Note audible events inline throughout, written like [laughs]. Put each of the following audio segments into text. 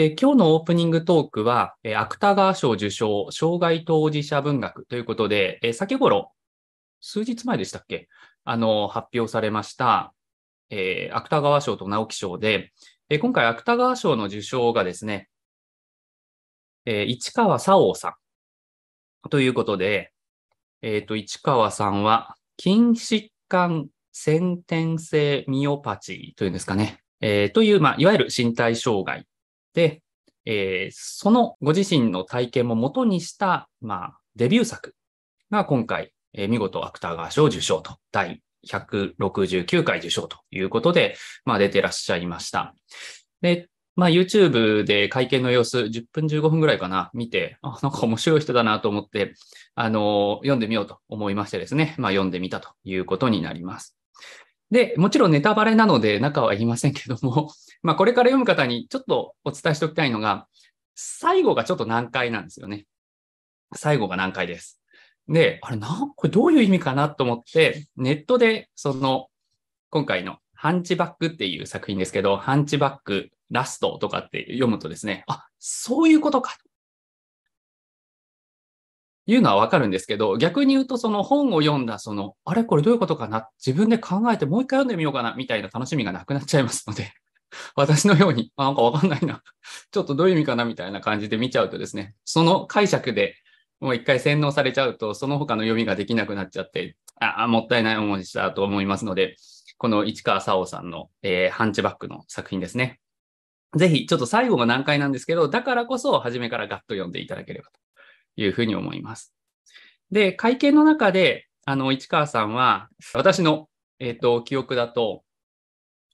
で、今日のオープニングトークは、え芥川賞受賞、障害当事者文学ということで、え先ど数日前でしたっけあの、発表されました、えー、芥川賞と直木賞で、え今回芥川賞の受賞がですね、えー、市川沙央さんということで、えっ、ー、と、市川さんは、筋疾患先天性ミオパチーというんですかね。えー、という、まあ、いわゆる身体障害、えー、そのご自身の体験も元にした、まあ、デビュー作が今回、えー、見事芥川賞受賞と、第169回受賞ということで、まあ、出てらっしゃいました。で、まあ、YouTube で会見の様子、10分15分ぐらいかな、見て、あ、なんか面白い人だなと思って、あのー、読んでみようと思いましてですね、まあ、読んでみたということになります。で、もちろんネタバレなので中は言いませんけども、まあ、これから読む方にちょっとお伝えしておきたいのが、最後がちょっと難解なんですよね。最後が難解です。で、あれな、これどういう意味かなと思って、ネットで、その、今回のハンチバックっていう作品ですけど、ハンチバックラストとかって読むとですね、あ、そういうことか。いうのはわかるんですけど、逆に言うとその本を読んだ、その、あれこれどういうことかな自分で考えてもう一回読んでみようかなみたいな楽しみがなくなっちゃいますので [laughs] 私のように、あ、なんかわかんないな。[laughs] ちょっとどういう意味かなみたいな感じで見ちゃうとですね、その解釈でもう一回洗脳されちゃうと、その他の読みができなくなっちゃって、あ、もったいない思いしたと思いますので、この市川沙央さんの、えー、ハンチバックの作品ですね。ぜひ、ちょっと最後が難解なんですけど、だからこそ初めからガッと読んでいただければというふうに思います。で、会見の中で、あの、市川さんは、私の、えっ、ー、と、記憶だと、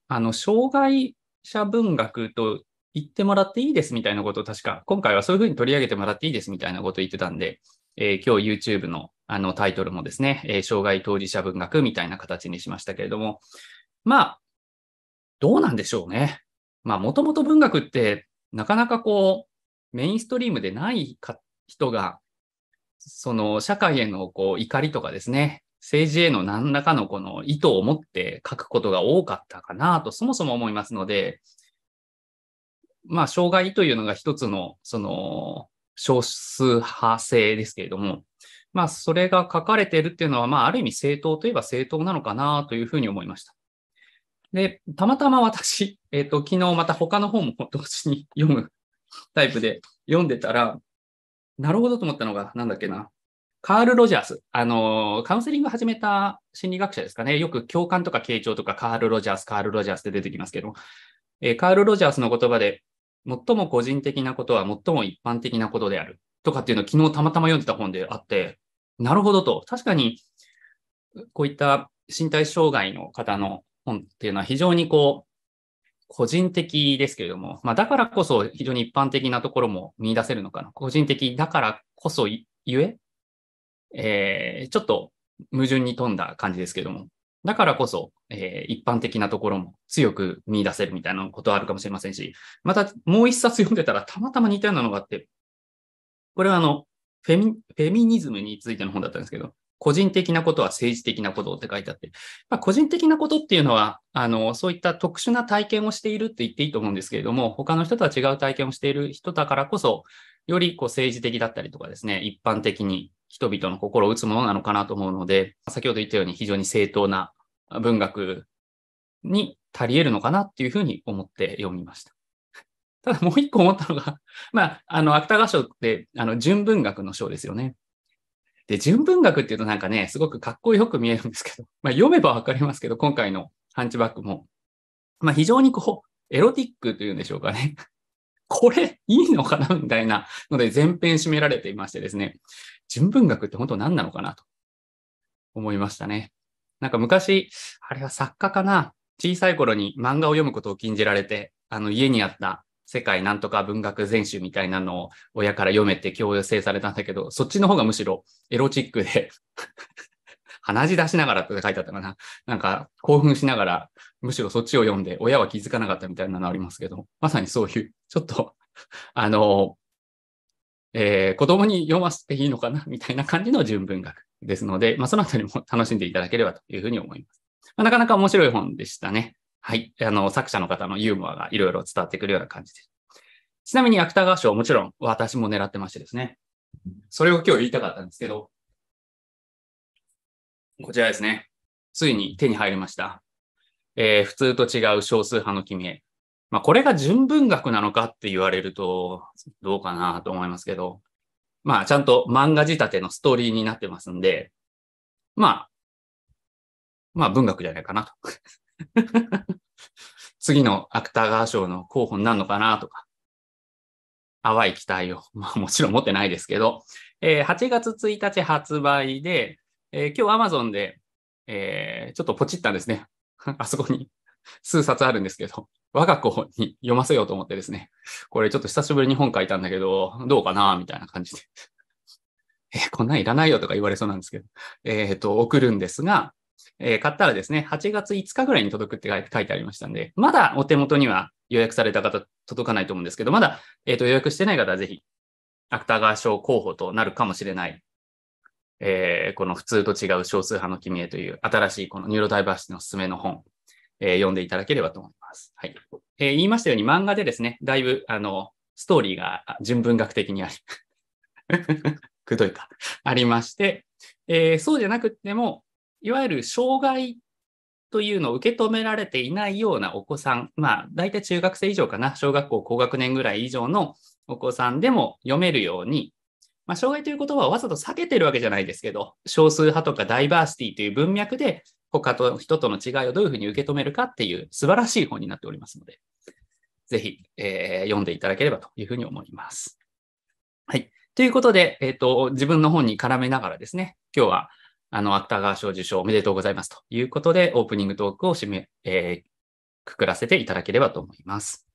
あの、障害者文学と言ってもらっていいですみたいなことを確か、今回はそういうふうに取り上げてもらっていいですみたいなことを言ってたんで、えー、今日 YouTube のあのタイトルもですね、えー、障害当事者文学みたいな形にしましたけれども、まあ、どうなんでしょうね。まあ、もともと文学ってなかなかこう、メインストリームでない人が、その社会へのこう怒りとかですね、政治への何らかのこの意図を持って書くことが多かったかなとそもそも思いますので、まあ、障害というのが一つの、その、少数派性ですけれども、まあ、それが書かれているっていうのは、まあ、ある意味正当といえば正当なのかなというふうに思いました。で、たまたま私、えっ、ー、と、昨日また他の本も同時に読むタイプで読んでたら、なるほどと思ったのが、なんだっけな。カール・ロジャース、あの、カウンセリング始めた心理学者ですかね。よく教官とか傾長とかカール・ロジャース、カール・ロジャースって出てきますけど、えー、カール・ロジャースの言葉で、最も個人的なことは最も一般的なことであるとかっていうのを昨日たまたま読んでた本であって、なるほどと。確かに、こういった身体障害の方の本っていうのは非常にこう、個人的ですけれども、まあ、だからこそ非常に一般的なところも見出せるのかな。個人的だからこそゆえ、えー、ちょっと矛盾に富んだ感じですけども、だからこそ、えー、一般的なところも強く見出せるみたいなことはあるかもしれませんし、またもう一冊読んでたらたまたま似たようなのがあって、これはあの、フェミフェミニズムについての本だったんですけど、個人的なことは政治的なことって書いてあって、まあ、個人的なことっていうのは、あの、そういった特殊な体験をしているって言っていいと思うんですけれども、他の人とは違う体験をしている人だからこそ、よりこう政治的だったりとかですね、一般的に人々の心を打つものなのかなと思うので、先ほど言ったように非常に正当な文学に足り得るのかなっていうふうに思って読みました。[laughs] ただもう一個思ったのが [laughs] まあ、あの、芥川賞って、あの、純文学の賞ですよね。で、純文学っていうとなんかね、すごくかっこよく見えるんですけど、[laughs] まあ、読めばわかりますけど、今回のハンチバックも、まあ、非常にこう、エロティックというんでしょうかね。これいいのかなみたいなので全編占められていましてですね。純文学って本当何なのかなと思いましたね。なんか昔、あれは作家かな小さい頃に漫画を読むことを禁じられて、あの家にあった世界なんとか文学全集みたいなのを親から読めて強制されたんだけど、そっちの方がむしろエロチックで [laughs] 鼻血出しながらって書いてあったかな。なんか興奮しながら、むしろそっちを読んで親は気づかなかったみたいなのありますけど、まさにそういう、ちょっとあの、えー、子供に読ませていいのかなみたいな感じの純文学ですので、まあ、そのあたりも楽しんでいただければというふうに思います。まあ、なかなか面白い本でしたね。はい。あの、作者の方のユーモアがいろいろ伝わってくるような感じです。ちなみに芥川賞もちろん私も狙ってましてですね。それを今日言いたかったんですけど、こちらですね。ついに手に入りました。えー、普通と違う少数派の君へ、まあ、これが純文学なのかって言われると、どうかなと思いますけど、まあ、ちゃんと漫画仕立てのストーリーになってますんで、まあ、まあ、文学じゃないかなと。[laughs] 次の芥川賞の候補になるのかなとか、淡い期待を、まあ、もちろん持ってないですけど、えー、8月1日発売で、えー、今日 Amazon で、えー、ちょっとポチったんですね。[laughs] あそこに数冊あるんですけど、[laughs] 我が子に読ませようと思ってですね、これちょっと久しぶりに本書いたんだけど、どうかなみたいな感じで。[laughs] えこんなんいらないよとか言われそうなんですけど、えっ、ー、と、送るんですが、えー、買ったらですね、8月5日ぐらいに届くって書いてありましたんで、まだお手元には予約された方届かないと思うんですけど、まだ、えーと、と予約してない方はぜひ、芥川賞候補となるかもしれない、えー、この普通と違う少数派の君へという新しいこのニューロダイバーシティのおすすめの本えー、読んでいただければと思います。はい。えー、言いましたように漫画でですね、だいぶ、あの、ストーリーが純文学的にあり、[laughs] くどいか、ありまして、えー、そうじゃなくても、いわゆる障害というのを受け止められていないようなお子さん、まあ、大体中学生以上かな、小学校高学年ぐらい以上のお子さんでも読めるように、まあ、障害という言葉をわざと避けてるわけじゃないですけど、少数派とかダイバーシティという文脈で他と人との違いをどういうふうに受け止めるかっていう素晴らしい本になっておりますので、ぜひ、えー、読んでいただければというふうに思います。はい。ということで、えっ、ー、と、自分の本に絡めながらですね、今日は、あの、芥川賞受賞おめでとうございますということで、オープニングトークを締め、えー、くくらせていただければと思います。